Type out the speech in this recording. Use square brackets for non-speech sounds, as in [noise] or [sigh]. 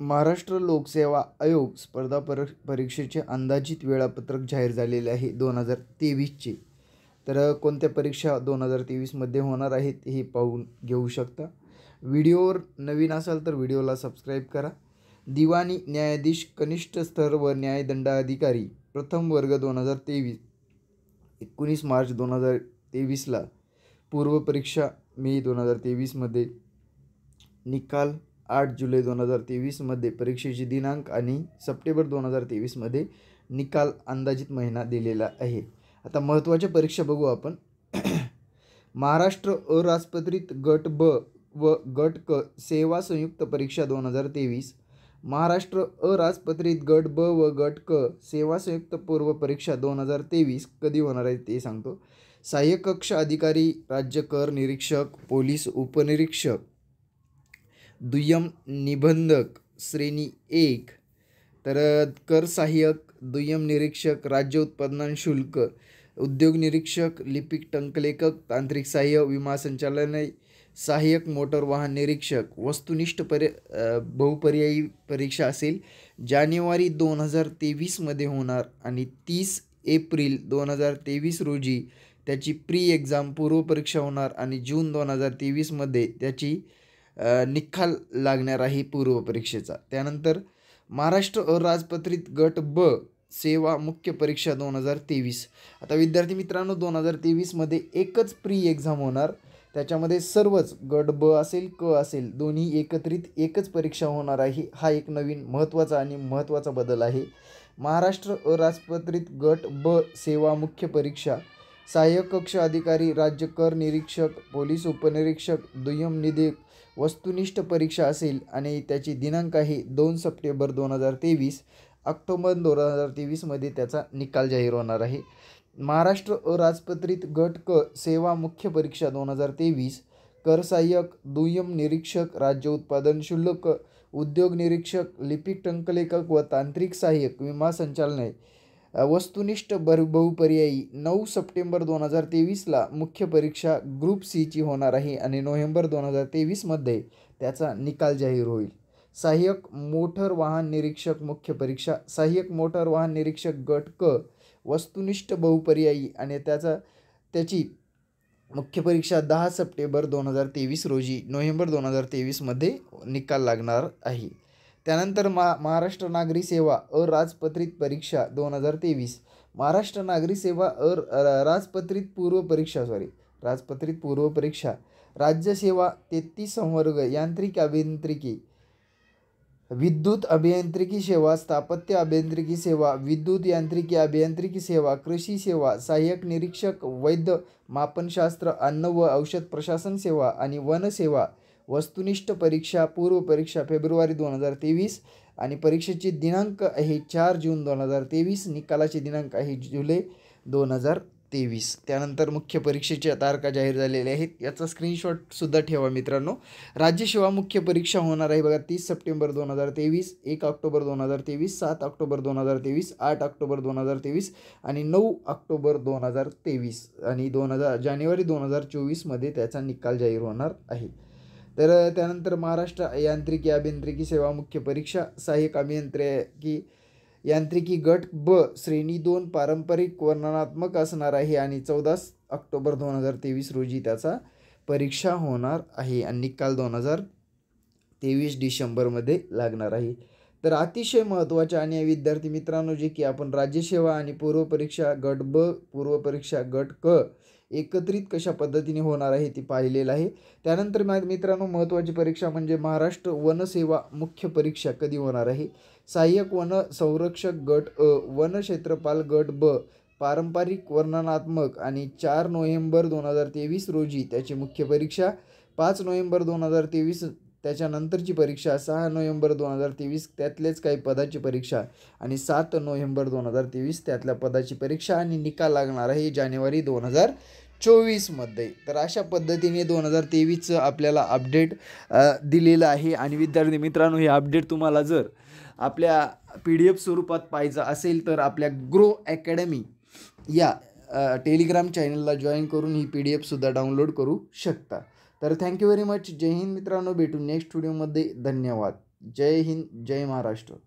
महाराष्ट्र लोकसेवा आयोग स्पर्धा पर परीक्षेचे अंदाजित वेळापत्रक जाहीर झालेले आहे दोन हजार तेवीसचे तर कोणत्या परीक्षा दोन हजार तेवीसमध्ये होणार आहेत हे पाहून घेऊ शकता व्हिडिओवर नवीन असाल तर व्हिडिओला सबस्क्राईब करा दिवाणी न्यायाधीश कनिष्ठ स्तर व न्यायदंडाधिकारी प्रथम वर्ग दोन हजार तेवीस एकोणीस मार्च दोन हजार तेवीसला पूर्वपरीक्षा मे दोन हजार तेवीसमध्ये निकाल आठ जुलै दोन हजार तेवीसमध्ये परीक्षेचे दिनांक आणि सप्टेंबर दोन हजार तेवीसमध्ये निकाल अंदाजित महिना दिलेला आहे आता महत्त्वाच्या परीक्षा बघू आपण [clears throat] महाराष्ट्र अराजपत्रित गट ब व गट क सेवा संयुक्त परीक्षा दोन हजार तेवीस महाराष्ट्र अराजपत्रित गट ब व गट क सेवा संयुक्त पूर्व परीक्षा दोन हजार तेवीस कधी होणार आहे ते सांगतो सहाय्यक कक्ष अधिकारी राज्य कर निरीक्षक पोलीस उपनिरीक्षक दुय्यम निबंधक श्रेणी एक तर कर सहाय्यक दुय्यम निरीक्षक राज्य उत्पादन शुल्क उद्योग निरीक्षक लिपिक टंकलेखक तांत्रिक सहाय्य विमा संचालनालय सहाय्यक मोटर वाहन निरीक्षक वस्तुनिष्ठ पर बहुपर्यायी परीक्षा असेल जानेवारी दोन हजार तेवीसमध्ये होणार आणि तीस एप्रिल दोन हजार तेवीस रोजी त्याची प्री एक्झाम पूर्वपरीक्षा होणार आणि जून दोन हजार तेवीसमध्ये त्याची निकाल लागणार आहे पूर्व परीक्षेचा त्यानंतर महाराष्ट्र अराजपत्रित गट ब सेवा मुख्य परीक्षा दोन हजार तेवीस आता विद्यार्थी मित्रांनो दोन हजार तेवीसमध्ये एकच प्री एक्झाम होणार त्याच्यामध्ये सर्वच गट ब असेल क असेल दोन्ही एकत्रित एकच परीक्षा होणार आहे हा एक नवीन महत्त्वाचा आणि महत्त्वाचा बदल आहे महाराष्ट्र अराजपत्रित गट ब सेवा मुख्य परीक्षा सहाय्यक कक्ष अधिकारी राज्य कर निरीक्षक पोलीस उपनिरीक्षक दुय्यम निधी वस्तुनिष्ठ परीक्षा असेल आणि त्याची दिनांक आहे दोन सप्टेंबर दोन हजार तेवीस ऑक्टोबर दोन हजार तेवीसमध्ये त्याचा निकाल जाहीर होणार आहे महाराष्ट्र अराजपत्रित गट क सेवा मुख्य परीक्षा दोन हजार तेवीस करसहाय्यक दुय्यम निरीक्षक राज्य उत्पादन शुल्क उद्योग निरीक्षक लिपिक टंकलेखक व तांत्रिक सहाय्यक विमा संचालनालय वस्तुनिष्ठ बर बहुपर्यायी नऊ सप्टेंबर दोन हजार तेवीसला मुख्य परीक्षा ग्रुप सीची होणार आहे आणि नोव्हेंबर दोन हजार तेवीसमध्ये त्याचा निकाल जाहीर होईल सहाय्यक मोटर वाहन निरीक्षक मुख्य परीक्षा सहाय्यक मोटर वाहन निरीक्षक गट क वस्तुनिष्ठ बहुपर्यायी आणि त्याचा त्याची मुख्य परीक्षा दहा सप्टेंबर दोन हजार तेवीस रोजी नोव्हेंबर दोन हजार तेवीसमध्ये निकाल लागणार आहे त्यानंतर मा महाराष्ट्र नागरी सेवा अराजपत्रित परीक्षा दोन हजार तेवीस महाराष्ट्र नागरी सेवा अ राजपत्रित पूर्व परीक्षा सॉरी राजपत्रित पूर्व परीक्षा राज्यसेवा तेहतीस संवर्ग यांत्रिक अभियांत्रिकी विद्युत अभियांत्रिकी सेवा स्थापत्य अभियांत्रिकी सेवा विद्युत यांत्रिकी अभियांत्रिकी सेवा कृषी सेवा सहाय्यक निरीक्षक वैद्य मापनशास्त्र अन्न व औषध प्रशासन सेवा आणि वनसेवा वस्तुनिष्ठ परीक्षा पूर्व परीक्षा फेब्रुवारी दोन हजार तेवीस आणि परीक्षेचे दिनांक आहे चार जून दोन हजार तेवीस निकालाचे दिनांक आहे जुलै दोन हजार तेवीस त्यानंतर मुख्य परीक्षेच्या तारखा जाहीर झालेल्या आहेत याचा स्क्रीनशॉटसुद्धा ठेवा मित्रांनो सेवा मुख्य परीक्षा होणार आहे बघा तीस सप्टेंबर दोन हजार तेवीस एक ऑक्टोबर दोन हजार तेवीस सात ऑक्टोबर दोन हजार तेवीस आठ ऑक्टोबर दोन हजार तेवीस आणि नऊ ऑक्टोबर दोन हजार तेवीस आणि दोन हजार जानेवारी दोन हजार चोवीसमध्ये त्याचा निकाल जाहीर होणार आहे तर त्यानंतर महाराष्ट्र यांत्रिकी अभियांत्रिकी सेवा मुख्य परीक्षा सहाय्यक की यांत्रिकी गट ब श्रेणी दोन पारंपरिक वर्णनात्मक असणार आहे आणि चौदा ऑक्टोबर दोन हजार तेवीस रोजी त्याचा परीक्षा होणार आहे आणि निकाल दोन हजार तेवीस डिसेंबरमध्ये लागणार आहे तर अतिशय महत्त्वाच्या आणि विद्यार्थी मित्रांनो जे की आपण राज्यसेवा आणि पूर्वपरीक्षा गट ब पूर्वपरीक्षा गट क एकत्रित कशा पद्धतीने होणार आहे ती पाहिलेलं आहे त्यानंतर मित्रांनो महत्त्वाची परीक्षा म्हणजे महाराष्ट्र वनसेवा मुख्य परीक्षा कधी होणार आहे सहाय्यक वन संरक्षक गट अ वन क्षेत्रपाल गट ब पारंपरिक वर्णनात्मक आणि चार नोव्हेंबर दोन हजार तेवीस रोजी त्याची मुख्य परीक्षा पाच नोव्हेंबर दोन हजार तेवीस त्याच्यानंतरची परीक्षा सहा नोव्हेंबर दोन हजार तेवीस त्यातलेच काही पदाची परीक्षा आणि सात नोव्हेंबर दोन हजार तेवीस त्यातल्या पदाची परीक्षा आणि निकाल लागणार आहे जानेवारी दोन हजार चोवीसमध्ये तर अशा पद्धतीने दोन हजार तेवीसचं आपल्याला अपडेट दिलेलं आहे आणि विद्यार्थी मित्रांनो हे अपडेट तुम्हाला जर आपल्या पी डी एफ स्वरूपात पाहिजे असेल तर आपल्या ग्रो अकॅडमी या टेलिग्राम चॅनलला जॉईन करून ही पी डी एफसुद्धा डाउनलोड करू शकता तर थँक्यू व्हेरी मच जय हिंद मित्रांनो भेटू नेक्स्ट व्हिडिओमध्ये धन्यवाद जय हिंद जय महाराष्ट्र